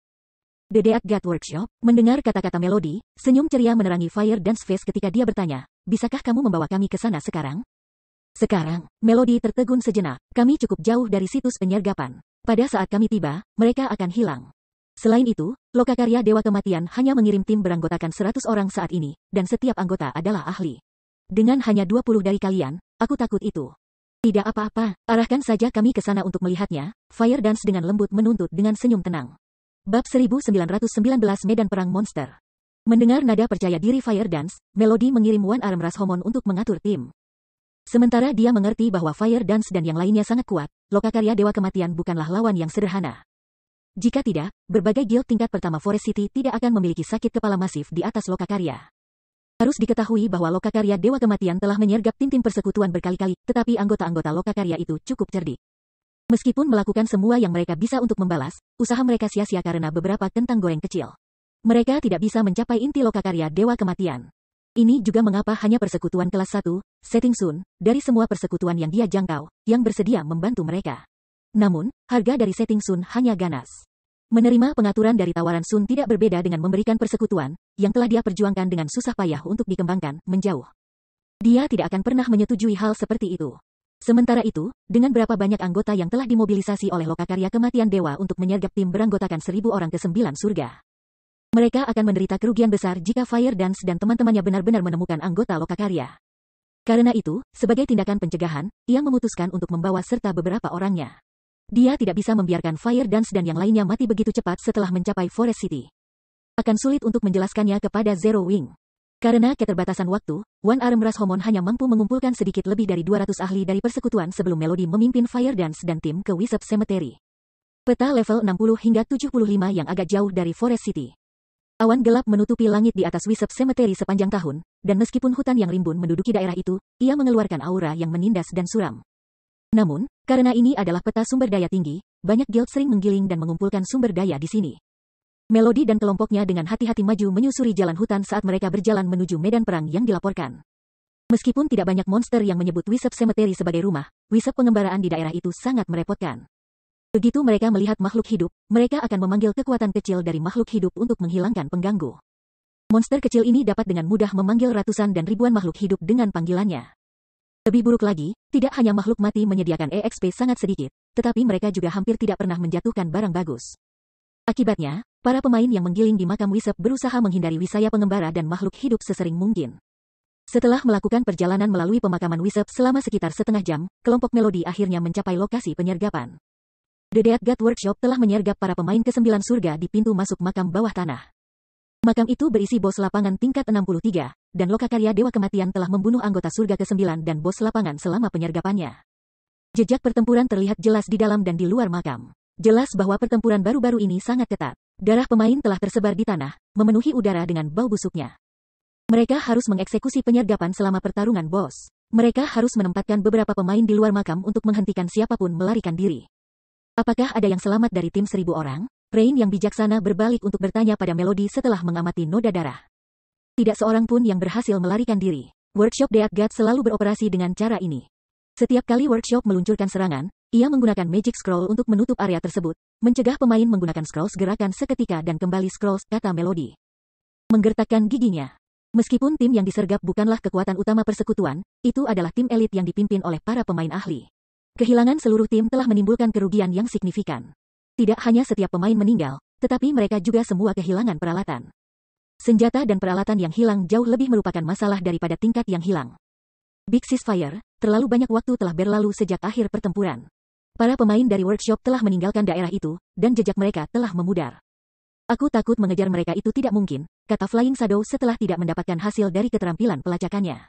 The Dead God Workshop, mendengar kata-kata Melody, senyum ceria menerangi Fire dan Face ketika dia bertanya, Bisakah kamu membawa kami ke sana sekarang? Sekarang, Melody tertegun sejenak, kami cukup jauh dari situs penyergapan. Pada saat kami tiba, mereka akan hilang. Selain itu, Lokakarya Dewa Kematian hanya mengirim tim beranggotakan 100 orang saat ini, dan setiap anggota adalah ahli. Dengan hanya 20 dari kalian, aku takut itu. Tidak apa-apa, arahkan saja kami ke sana untuk melihatnya, Fire Dance dengan lembut menuntut dengan senyum tenang. Bab 1919 Medan Perang Monster Mendengar nada percaya diri Fire Dance, Melody mengirim Arm Ras Homon untuk mengatur tim. Sementara dia mengerti bahwa Fire Dance dan yang lainnya sangat kuat, Lokakarya Dewa Kematian bukanlah lawan yang sederhana. Jika tidak, berbagai guild tingkat pertama Forest City tidak akan memiliki sakit kepala masif di atas Lokakarya. Harus diketahui bahwa Lokakarya Dewa Kematian telah menyergap tim-tim persekutuan berkali-kali, tetapi anggota-anggota Lokakarya itu cukup cerdik. Meskipun melakukan semua yang mereka bisa untuk membalas, usaha mereka sia-sia karena beberapa kentang goreng kecil. Mereka tidak bisa mencapai inti Lokakarya Dewa Kematian. Ini juga mengapa hanya persekutuan kelas 1, Setting Sun, dari semua persekutuan yang dia jangkau, yang bersedia membantu mereka. Namun, harga dari setting Sun hanya ganas. Menerima pengaturan dari tawaran Sun tidak berbeda dengan memberikan persekutuan, yang telah dia perjuangkan dengan susah payah untuk dikembangkan, menjauh. Dia tidak akan pernah menyetujui hal seperti itu. Sementara itu, dengan berapa banyak anggota yang telah dimobilisasi oleh lokakarya kematian dewa untuk menyergap tim beranggotakan seribu orang ke sembilan surga. Mereka akan menderita kerugian besar jika Fire Dance dan teman-temannya benar-benar menemukan anggota lokakarya. Karena itu, sebagai tindakan pencegahan, ia memutuskan untuk membawa serta beberapa orangnya. Dia tidak bisa membiarkan Fire Dance dan yang lainnya mati begitu cepat setelah mencapai Forest City. Akan sulit untuk menjelaskannya kepada Zero Wing. Karena keterbatasan waktu, One Arm Ras Homon hanya mampu mengumpulkan sedikit lebih dari 200 ahli dari persekutuan sebelum Melody memimpin Fire Dance dan tim ke Wisep Cemetery. Peta level 60 hingga 75 yang agak jauh dari Forest City. Awan gelap menutupi langit di atas Wisep Cemetery sepanjang tahun, dan meskipun hutan yang rimbun menduduki daerah itu, ia mengeluarkan aura yang menindas dan suram. Namun, karena ini adalah peta sumber daya tinggi, banyak guild sering menggiling dan mengumpulkan sumber daya di sini. Melody dan kelompoknya dengan hati-hati maju menyusuri jalan hutan saat mereka berjalan menuju medan perang yang dilaporkan. Meskipun tidak banyak monster yang menyebut Wisep Cemetery sebagai rumah, Wisep pengembaraan di daerah itu sangat merepotkan. Begitu mereka melihat makhluk hidup, mereka akan memanggil kekuatan kecil dari makhluk hidup untuk menghilangkan pengganggu. Monster kecil ini dapat dengan mudah memanggil ratusan dan ribuan makhluk hidup dengan panggilannya. Lebih buruk lagi, tidak hanya makhluk mati menyediakan EXP sangat sedikit, tetapi mereka juga hampir tidak pernah menjatuhkan barang bagus. Akibatnya, para pemain yang menggiling di makam Wisep berusaha menghindari wisaya pengembara dan makhluk hidup sesering mungkin. Setelah melakukan perjalanan melalui pemakaman Wisep selama sekitar setengah jam, kelompok Melodi akhirnya mencapai lokasi penyergapan. The Dead God Workshop telah menyergap para pemain ke kesembilan surga di pintu masuk makam bawah tanah. Makam itu berisi bos lapangan tingkat 63, dan Lokakarya Dewa Kematian telah membunuh anggota surga ke-9 dan bos lapangan selama penyergapannya. Jejak pertempuran terlihat jelas di dalam dan di luar makam. Jelas bahwa pertempuran baru-baru ini sangat ketat. Darah pemain telah tersebar di tanah, memenuhi udara dengan bau busuknya. Mereka harus mengeksekusi penyergapan selama pertarungan bos. Mereka harus menempatkan beberapa pemain di luar makam untuk menghentikan siapapun melarikan diri. Apakah ada yang selamat dari tim seribu orang? Rain yang bijaksana berbalik untuk bertanya pada Melody setelah mengamati noda darah. Tidak seorang pun yang berhasil melarikan diri. Workshop Death God selalu beroperasi dengan cara ini. Setiap kali workshop meluncurkan serangan, ia menggunakan magic scroll untuk menutup area tersebut, mencegah pemain menggunakan scrolls gerakan seketika dan kembali scrolls, kata Melody. Menggertakkan giginya. Meskipun tim yang disergap bukanlah kekuatan utama persekutuan, itu adalah tim elit yang dipimpin oleh para pemain ahli. Kehilangan seluruh tim telah menimbulkan kerugian yang signifikan. Tidak hanya setiap pemain meninggal, tetapi mereka juga semua kehilangan peralatan. Senjata dan peralatan yang hilang jauh lebih merupakan masalah daripada tingkat yang hilang. Big Fire, terlalu banyak waktu telah berlalu sejak akhir pertempuran. Para pemain dari workshop telah meninggalkan daerah itu, dan jejak mereka telah memudar. Aku takut mengejar mereka itu tidak mungkin, kata Flying Shadow setelah tidak mendapatkan hasil dari keterampilan pelacakannya.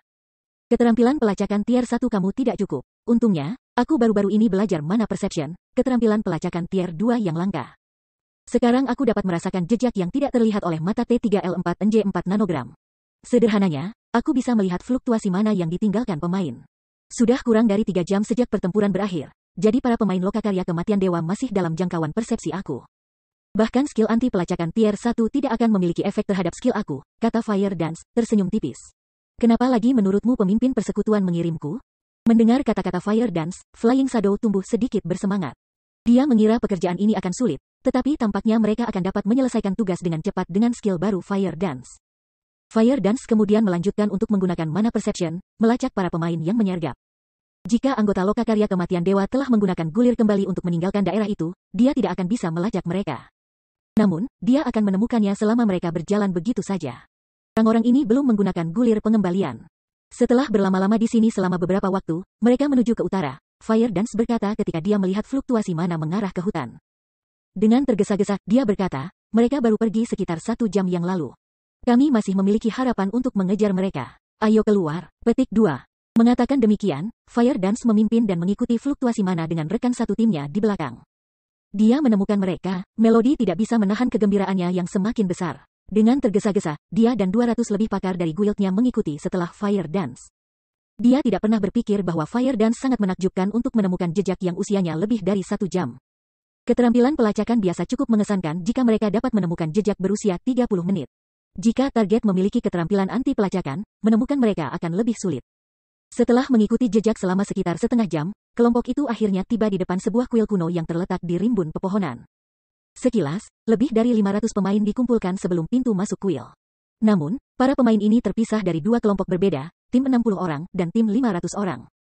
Keterampilan pelacakan tier 1 kamu tidak cukup. Untungnya, aku baru-baru ini belajar mana perception, keterampilan pelacakan tier 2 yang langka. Sekarang aku dapat merasakan jejak yang tidak terlihat oleh mata T3L4NJ4 nanogram. Sederhananya, aku bisa melihat fluktuasi mana yang ditinggalkan pemain. Sudah kurang dari tiga jam sejak pertempuran berakhir, jadi para pemain lokakarya kematian dewa masih dalam jangkauan persepsi aku. Bahkan skill anti pelacakan Tier 1 tidak akan memiliki efek terhadap skill aku, kata Fire Dance, tersenyum tipis. Kenapa lagi menurutmu pemimpin persekutuan mengirimku? Mendengar kata-kata Fire Dance, Flying Shadow tumbuh sedikit bersemangat. Dia mengira pekerjaan ini akan sulit, tetapi tampaknya mereka akan dapat menyelesaikan tugas dengan cepat dengan skill baru Fire Dance. Fire Dance kemudian melanjutkan untuk menggunakan mana perception, melacak para pemain yang menyergap. Jika anggota loka karya kematian dewa telah menggunakan gulir kembali untuk meninggalkan daerah itu, dia tidak akan bisa melacak mereka. Namun, dia akan menemukannya selama mereka berjalan begitu saja. Orang-orang ini belum menggunakan gulir pengembalian. Setelah berlama-lama di sini selama beberapa waktu, mereka menuju ke utara. Fire Dance berkata ketika dia melihat fluktuasi mana mengarah ke hutan. Dengan tergesa-gesa, dia berkata, mereka baru pergi sekitar satu jam yang lalu. Kami masih memiliki harapan untuk mengejar mereka. Ayo keluar. Petik 2. Mengatakan demikian, Fire Dance memimpin dan mengikuti fluktuasi mana dengan rekan satu timnya di belakang. Dia menemukan mereka, Melody tidak bisa menahan kegembiraannya yang semakin besar. Dengan tergesa-gesa, dia dan 200 lebih pakar dari guildnya mengikuti setelah Fire Dance. Dia tidak pernah berpikir bahwa Fire Dance sangat menakjubkan untuk menemukan jejak yang usianya lebih dari satu jam. Keterampilan pelacakan biasa cukup mengesankan jika mereka dapat menemukan jejak berusia 30 menit. Jika target memiliki keterampilan anti pelacakan, menemukan mereka akan lebih sulit. Setelah mengikuti jejak selama sekitar setengah jam, kelompok itu akhirnya tiba di depan sebuah kuil kuno yang terletak di rimbun pepohonan. Sekilas, lebih dari 500 pemain dikumpulkan sebelum pintu masuk kuil. Namun, para pemain ini terpisah dari dua kelompok berbeda, tim 60 orang dan tim 500 orang.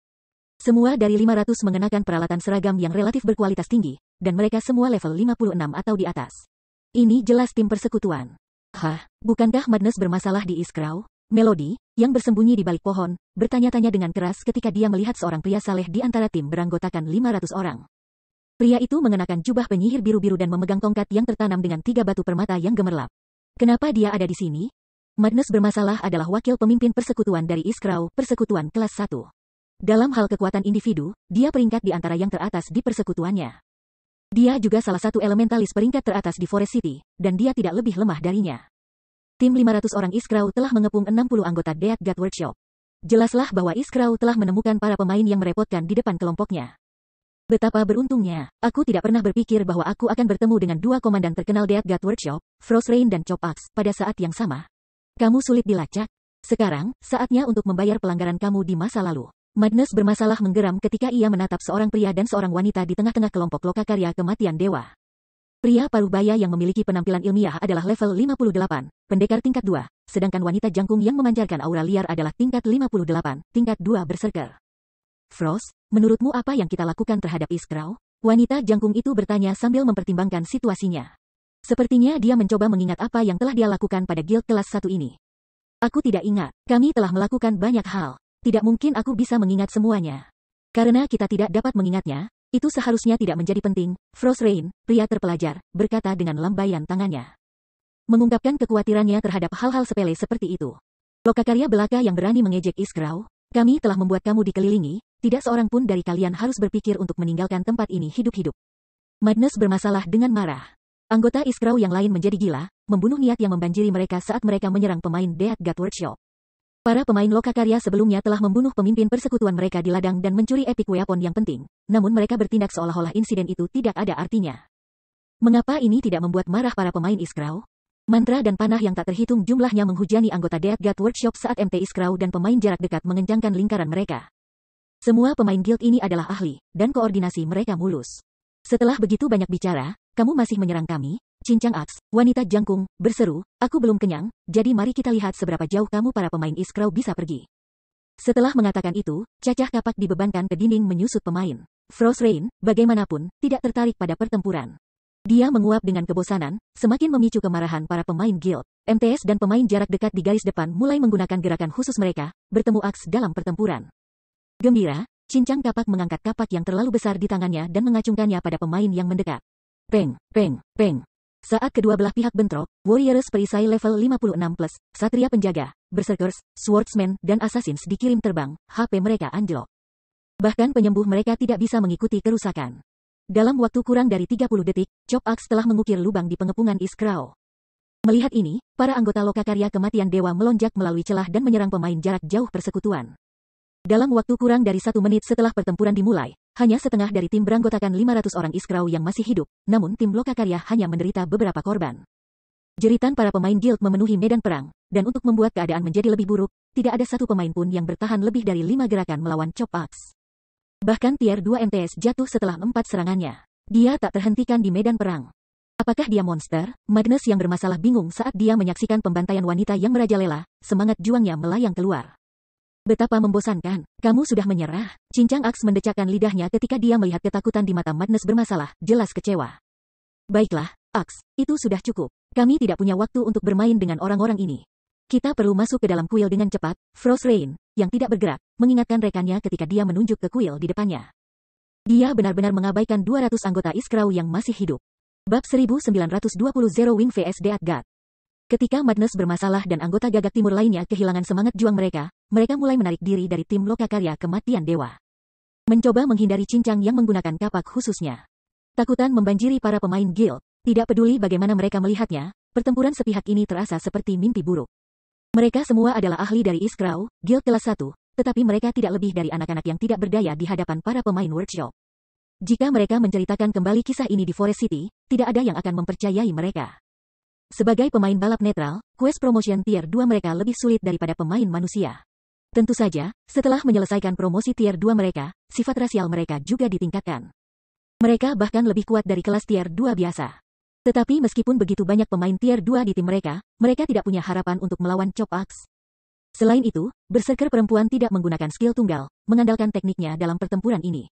Semua dari 500 mengenakan peralatan seragam yang relatif berkualitas tinggi, dan mereka semua level 56 atau di atas. Ini jelas tim persekutuan. Hah, bukankah Madness bermasalah di Iskrau? Melody, yang bersembunyi di balik pohon, bertanya-tanya dengan keras ketika dia melihat seorang pria saleh di antara tim beranggotakan 500 orang. Pria itu mengenakan jubah penyihir biru-biru dan memegang tongkat yang tertanam dengan tiga batu permata yang gemerlap. Kenapa dia ada di sini? Madness bermasalah adalah wakil pemimpin persekutuan dari Iskrau, persekutuan kelas 1. Dalam hal kekuatan individu, dia peringkat di antara yang teratas di persekutuannya. Dia juga salah satu elementalis peringkat teratas di Forest City, dan dia tidak lebih lemah darinya. Tim 500 orang Iskrau telah mengepung 60 anggota Deat God Workshop. Jelaslah bahwa Iskrau telah menemukan para pemain yang merepotkan di depan kelompoknya. Betapa beruntungnya, aku tidak pernah berpikir bahwa aku akan bertemu dengan dua komandan terkenal Deat God Workshop, Frost Rain dan Chop Axe, pada saat yang sama. Kamu sulit dilacak. Sekarang, saatnya untuk membayar pelanggaran kamu di masa lalu. Madness bermasalah menggeram ketika ia menatap seorang pria dan seorang wanita di tengah-tengah kelompok loka karya kematian dewa. Pria paruh baya yang memiliki penampilan ilmiah adalah level 58, pendekar tingkat 2, sedangkan wanita jangkung yang memancarkan aura liar adalah tingkat 58, tingkat 2 berserker. Frost, menurutmu apa yang kita lakukan terhadap Iskrow? Wanita jangkung itu bertanya sambil mempertimbangkan situasinya. Sepertinya dia mencoba mengingat apa yang telah dia lakukan pada guild kelas 1 ini. Aku tidak ingat, kami telah melakukan banyak hal. Tidak mungkin aku bisa mengingat semuanya. Karena kita tidak dapat mengingatnya, itu seharusnya tidak menjadi penting, Frost Rain, pria terpelajar, berkata dengan lambaian tangannya. Mengungkapkan kekhawatirannya terhadap hal-hal sepele seperti itu. Lokakarya belaka yang berani mengejek Iskrau, kami telah membuat kamu dikelilingi, tidak seorang pun dari kalian harus berpikir untuk meninggalkan tempat ini hidup-hidup. Madness bermasalah dengan marah. Anggota Iskrau yang lain menjadi gila, membunuh niat yang membanjiri mereka saat mereka menyerang pemain Death God Workshop. Para pemain Lokakarya sebelumnya telah membunuh pemimpin persekutuan mereka di ladang dan mencuri epic weapon yang penting, namun mereka bertindak seolah-olah insiden itu tidak ada artinya. Mengapa ini tidak membuat marah para pemain Iskrau? Mantra dan panah yang tak terhitung jumlahnya menghujani anggota Death God Workshop saat MT Iskrau dan pemain jarak dekat mengencangkan lingkaran mereka. Semua pemain guild ini adalah ahli, dan koordinasi mereka mulus. Setelah begitu banyak bicara, kamu masih menyerang kami, Cincang Aks, wanita jangkung, berseru, aku belum kenyang, jadi mari kita lihat seberapa jauh kamu para pemain Iskrau bisa pergi. Setelah mengatakan itu, cacah kapak dibebankan ke dinding menyusut pemain. Frost Rain, bagaimanapun, tidak tertarik pada pertempuran. Dia menguap dengan kebosanan, semakin memicu kemarahan para pemain guild. MTS dan pemain jarak dekat di garis depan mulai menggunakan gerakan khusus mereka, bertemu Aks dalam pertempuran. Gembira, cincang kapak mengangkat kapak yang terlalu besar di tangannya dan mengacungkannya pada pemain yang mendekat. Peng, peng, peng. Saat kedua belah pihak bentrok, Warriors perisai level 56 plus, Satria Penjaga, Berserkers, Swordsman, dan Assassins dikirim terbang, HP mereka anjlok. Bahkan penyembuh mereka tidak bisa mengikuti kerusakan. Dalam waktu kurang dari 30 detik, Chop Axe telah mengukir lubang di pengepungan Iskrao. Melihat ini, para anggota Lokakarya Kematian Dewa melonjak melalui celah dan menyerang pemain jarak jauh persekutuan. Dalam waktu kurang dari satu menit setelah pertempuran dimulai, hanya setengah dari tim beranggotakan 500 orang Iskrau yang masih hidup, namun tim Lokakarya hanya menderita beberapa korban. Jeritan para pemain guild memenuhi medan perang, dan untuk membuat keadaan menjadi lebih buruk, tidak ada satu pemain pun yang bertahan lebih dari lima gerakan melawan Chop Axe. Bahkan tier 2 MTS jatuh setelah empat serangannya. Dia tak terhentikan di medan perang. Apakah dia monster? Magnus yang bermasalah bingung saat dia menyaksikan pembantaian wanita yang merajalela, semangat juangnya melayang keluar. Betapa membosankan, kamu sudah menyerah. Cincang Aks mendecakkan lidahnya ketika dia melihat ketakutan di mata Madness bermasalah, jelas kecewa. Baiklah, Aks, itu sudah cukup. Kami tidak punya waktu untuk bermain dengan orang-orang ini. Kita perlu masuk ke dalam kuil dengan cepat, Frost Rain, yang tidak bergerak, mengingatkan rekannya ketika dia menunjuk ke kuil di depannya. Dia benar-benar mengabaikan 200 anggota Iskrau yang masih hidup. Bab 1920 Zero Wing vs Death Ketika Madness bermasalah dan anggota gagak timur lainnya kehilangan semangat juang mereka, mereka mulai menarik diri dari tim lokakarya kematian dewa. Mencoba menghindari cincang yang menggunakan kapak khususnya. Takutan membanjiri para pemain guild, tidak peduli bagaimana mereka melihatnya, pertempuran sepihak ini terasa seperti mimpi buruk. Mereka semua adalah ahli dari Iskrau, guild kelas 1, tetapi mereka tidak lebih dari anak-anak yang tidak berdaya di hadapan para pemain workshop. Jika mereka menceritakan kembali kisah ini di Forest City, tidak ada yang akan mempercayai mereka. Sebagai pemain balap netral, quest promotion tier 2 mereka lebih sulit daripada pemain manusia. Tentu saja, setelah menyelesaikan promosi tier 2 mereka, sifat rasial mereka juga ditingkatkan. Mereka bahkan lebih kuat dari kelas tier 2 biasa. Tetapi meskipun begitu banyak pemain tier 2 di tim mereka, mereka tidak punya harapan untuk melawan Chopax. Selain itu, berserker perempuan tidak menggunakan skill tunggal, mengandalkan tekniknya dalam pertempuran ini.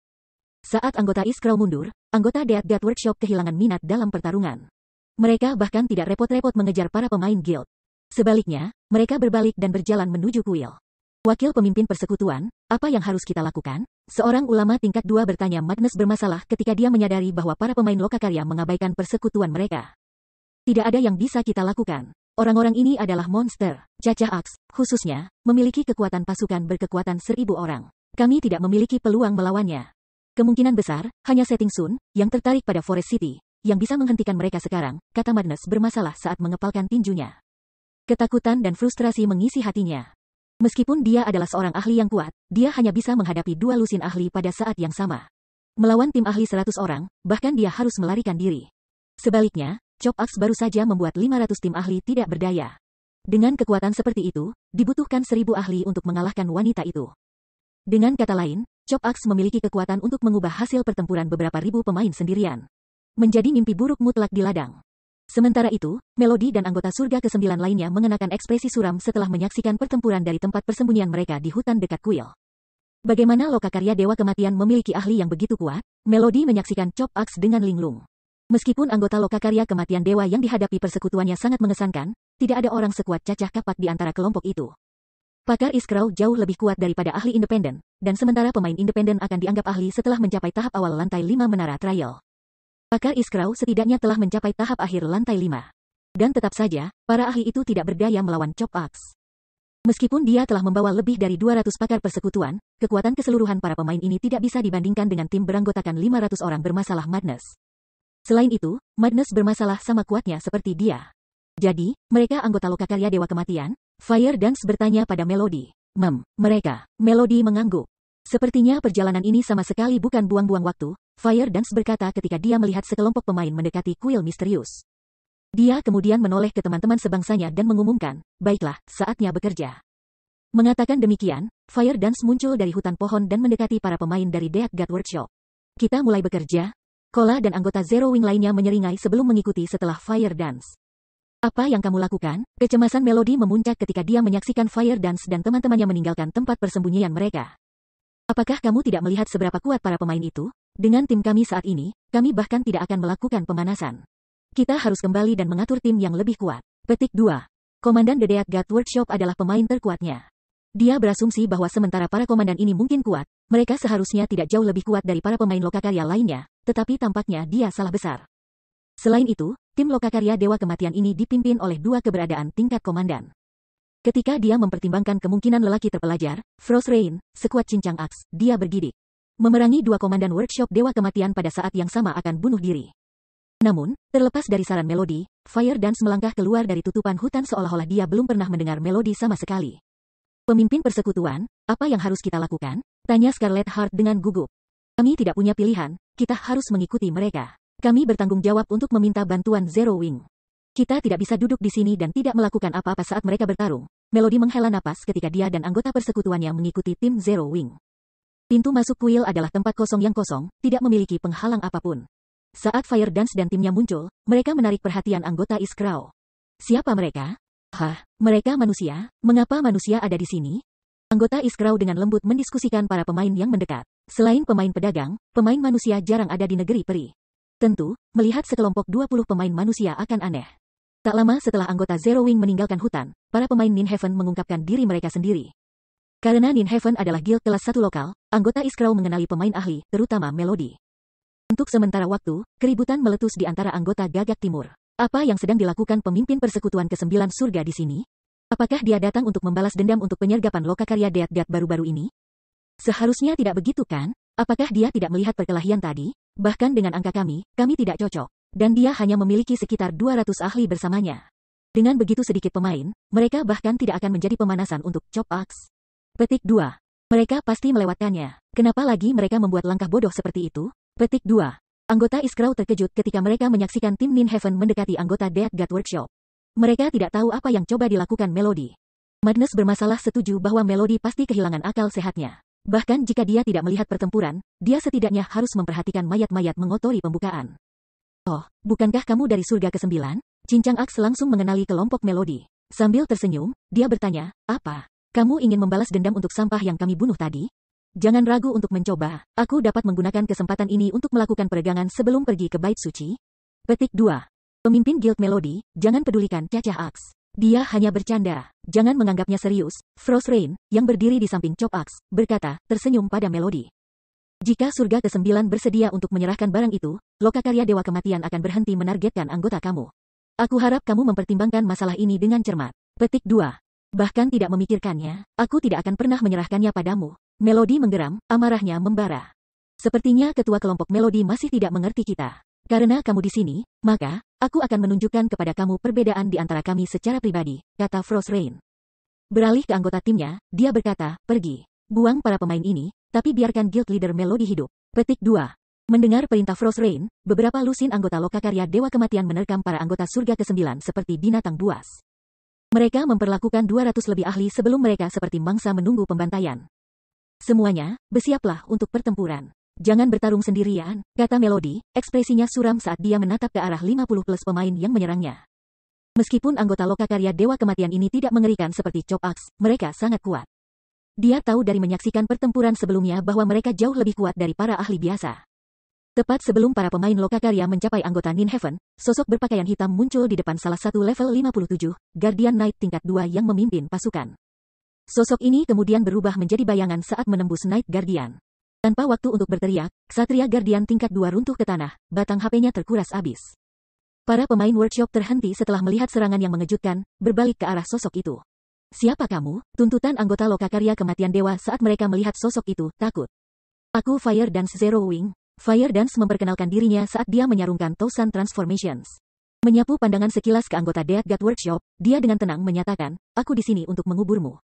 Saat anggota Iskrow mundur, anggota Dead God Workshop kehilangan minat dalam pertarungan. Mereka bahkan tidak repot-repot mengejar para pemain guild. Sebaliknya, mereka berbalik dan berjalan menuju kuil. Wakil pemimpin persekutuan, apa yang harus kita lakukan? Seorang ulama tingkat dua bertanya Magnus bermasalah ketika dia menyadari bahwa para pemain lokakarya mengabaikan persekutuan mereka. Tidak ada yang bisa kita lakukan. Orang-orang ini adalah monster. Cacah Aks, khususnya, memiliki kekuatan pasukan berkekuatan seribu orang. Kami tidak memiliki peluang melawannya. Kemungkinan besar, hanya Setting Sun, yang tertarik pada Forest City, yang bisa menghentikan mereka sekarang, kata Magnus bermasalah saat mengepalkan tinjunya. Ketakutan dan frustrasi mengisi hatinya. Meskipun dia adalah seorang ahli yang kuat, dia hanya bisa menghadapi dua lusin ahli pada saat yang sama. Melawan tim ahli seratus orang, bahkan dia harus melarikan diri. Sebaliknya, Chop Axe baru saja membuat lima ratus tim ahli tidak berdaya. Dengan kekuatan seperti itu, dibutuhkan seribu ahli untuk mengalahkan wanita itu. Dengan kata lain, Chop Axe memiliki kekuatan untuk mengubah hasil pertempuran beberapa ribu pemain sendirian. Menjadi mimpi buruk mutlak di ladang. Sementara itu, Melody dan anggota surga ke-9 lainnya mengenakan ekspresi suram setelah menyaksikan pertempuran dari tempat persembunyian mereka di hutan dekat kuil. Bagaimana loka karya Dewa Kematian memiliki ahli yang begitu kuat? Melody menyaksikan Chop Axe dengan linglung. Meskipun anggota loka karya Kematian Dewa yang dihadapi persekutuannya sangat mengesankan, tidak ada orang sekuat cacah kapak di antara kelompok itu. Pakar Iskrau jauh lebih kuat daripada ahli independen, dan sementara pemain independen akan dianggap ahli setelah mencapai tahap awal lantai 5 menara trial. Pakar Iskrau setidaknya telah mencapai tahap akhir lantai lima, Dan tetap saja, para ahli itu tidak berdaya melawan Chop Axe. Meskipun dia telah membawa lebih dari 200 pakar persekutuan, kekuatan keseluruhan para pemain ini tidak bisa dibandingkan dengan tim beranggotakan 500 orang bermasalah Madness. Selain itu, Madness bermasalah sama kuatnya seperti dia. Jadi, mereka anggota lokakarya Dewa Kematian, Fire Dance bertanya pada Melody. Mem, mereka, Melody mengangguk. Sepertinya perjalanan ini sama sekali bukan buang-buang waktu, Fire Dance berkata ketika dia melihat sekelompok pemain mendekati kuil misterius. Dia kemudian menoleh ke teman-teman sebangsanya dan mengumumkan, baiklah, saatnya bekerja. Mengatakan demikian, Fire Dance muncul dari hutan pohon dan mendekati para pemain dari Death God Workshop. Kita mulai bekerja. Kola dan anggota Zero Wing lainnya menyeringai sebelum mengikuti setelah Fire Dance. Apa yang kamu lakukan? Kecemasan Melody memuncak ketika dia menyaksikan Fire Dance dan teman-temannya meninggalkan tempat persembunyian mereka. Apakah kamu tidak melihat seberapa kuat para pemain itu? Dengan tim kami saat ini, kami bahkan tidak akan melakukan pemanasan. Kita harus kembali dan mengatur tim yang lebih kuat. Petik 2. Komandan Dedeak Gat Workshop adalah pemain terkuatnya. Dia berasumsi bahwa sementara para komandan ini mungkin kuat, mereka seharusnya tidak jauh lebih kuat dari para pemain lokakarya lainnya, tetapi tampaknya dia salah besar. Selain itu, tim lokakarya Dewa Kematian ini dipimpin oleh dua keberadaan tingkat komandan. Ketika dia mempertimbangkan kemungkinan lelaki terpelajar, Frost Rain, sekuat cincang aks, dia bergidik memerangi dua komandan workshop Dewa Kematian pada saat yang sama akan bunuh diri. Namun, terlepas dari saran Melody, Fire Dance melangkah keluar dari tutupan hutan seolah-olah dia belum pernah mendengar Melody sama sekali. Pemimpin persekutuan, apa yang harus kita lakukan? Tanya Scarlet Heart dengan gugup. Kami tidak punya pilihan, kita harus mengikuti mereka. Kami bertanggung jawab untuk meminta bantuan Zero Wing. Kita tidak bisa duduk di sini dan tidak melakukan apa-apa saat mereka bertarung. Melody menghela napas ketika dia dan anggota persekutuannya mengikuti tim Zero Wing. Pintu masuk kuil adalah tempat kosong yang kosong, tidak memiliki penghalang apapun. Saat Fire Dance dan timnya muncul, mereka menarik perhatian anggota Iskrao. Siapa mereka? Hah, mereka manusia? Mengapa manusia ada di sini? Anggota Iskrao dengan lembut mendiskusikan para pemain yang mendekat. Selain pemain pedagang, pemain manusia jarang ada di negeri peri. Tentu, melihat sekelompok 20 pemain manusia akan aneh. Tak lama setelah anggota Zero Wing meninggalkan hutan, para pemain Heaven mengungkapkan diri mereka sendiri. Karena Nin Heaven adalah guild kelas satu lokal, anggota Iskrau mengenali pemain ahli, terutama Melody. Untuk sementara waktu, keributan meletus di antara anggota Gagak Timur. Apa yang sedang dilakukan pemimpin persekutuan ke-9 surga di sini? Apakah dia datang untuk membalas dendam untuk penyergapan loka karya Deat-Deat baru-baru ini? Seharusnya tidak begitu kan? Apakah dia tidak melihat perkelahian tadi? Bahkan dengan angka kami, kami tidak cocok. Dan dia hanya memiliki sekitar 200 ahli bersamanya. Dengan begitu sedikit pemain, mereka bahkan tidak akan menjadi pemanasan untuk Chop Axe. Petik 2. Mereka pasti melewatkannya. Kenapa lagi mereka membuat langkah bodoh seperti itu? Petik 2. Anggota Iskrau terkejut ketika mereka menyaksikan tim Nin Heaven mendekati anggota Death God Workshop. Mereka tidak tahu apa yang coba dilakukan Melody. Madness bermasalah setuju bahwa Melody pasti kehilangan akal sehatnya. Bahkan jika dia tidak melihat pertempuran, dia setidaknya harus memperhatikan mayat-mayat mengotori pembukaan. Oh, bukankah kamu dari surga ke-9? Cincang Aks langsung mengenali kelompok Melody. Sambil tersenyum, dia bertanya, apa? Kamu ingin membalas dendam untuk sampah yang kami bunuh tadi? Jangan ragu untuk mencoba. Aku dapat menggunakan kesempatan ini untuk melakukan peregangan sebelum pergi ke bait suci. Petik 2. Pemimpin Guild Melody, jangan pedulikan Cacah Ax. Dia hanya bercanda. Jangan menganggapnya serius. Frost Rain, yang berdiri di samping Chop Ax, berkata, tersenyum pada Melody. Jika surga ke-9 bersedia untuk menyerahkan barang itu, lokakarya Dewa Kematian akan berhenti menargetkan anggota kamu. Aku harap kamu mempertimbangkan masalah ini dengan cermat. Petik 2. Bahkan tidak memikirkannya, aku tidak akan pernah menyerahkannya padamu. Melodi menggeram, amarahnya membara. Sepertinya ketua kelompok Melodi masih tidak mengerti kita. Karena kamu di sini, maka, aku akan menunjukkan kepada kamu perbedaan di antara kami secara pribadi, kata Frost Rain. Beralih ke anggota timnya, dia berkata, pergi. Buang para pemain ini, tapi biarkan guild leader Melody hidup. Petik 2. Mendengar perintah Frost Rain, beberapa lusin anggota lokakarya Dewa Kematian menerkam para anggota surga ke-9 seperti binatang buas. Mereka memperlakukan 200 lebih ahli sebelum mereka seperti mangsa menunggu pembantaian. Semuanya, bersiaplah untuk pertempuran. Jangan bertarung sendirian, kata Melody, ekspresinya suram saat dia menatap ke arah 50 plus pemain yang menyerangnya. Meskipun anggota loka karya Dewa Kematian ini tidak mengerikan seperti Chop Axe, mereka sangat kuat. Dia tahu dari menyaksikan pertempuran sebelumnya bahwa mereka jauh lebih kuat dari para ahli biasa. Tepat sebelum para pemain Lokakarya mencapai anggota Nin Heaven, sosok berpakaian hitam muncul di depan salah satu level 57, Guardian Knight tingkat 2 yang memimpin pasukan. Sosok ini kemudian berubah menjadi bayangan saat menembus Knight Guardian. Tanpa waktu untuk berteriak, Ksatria Guardian tingkat 2 runtuh ke tanah, batang HP-nya terkuras abis. Para pemain workshop terhenti setelah melihat serangan yang mengejutkan, berbalik ke arah sosok itu. Siapa kamu? Tuntutan anggota Lokakarya Kematian Dewa saat mereka melihat sosok itu, takut. Aku Fire dan Zero Wing, Fire Dance memperkenalkan dirinya saat dia menyarungkan Tosan Transformations. Menyapu pandangan sekilas ke anggota Death God Workshop, dia dengan tenang menyatakan, aku di sini untuk menguburmu.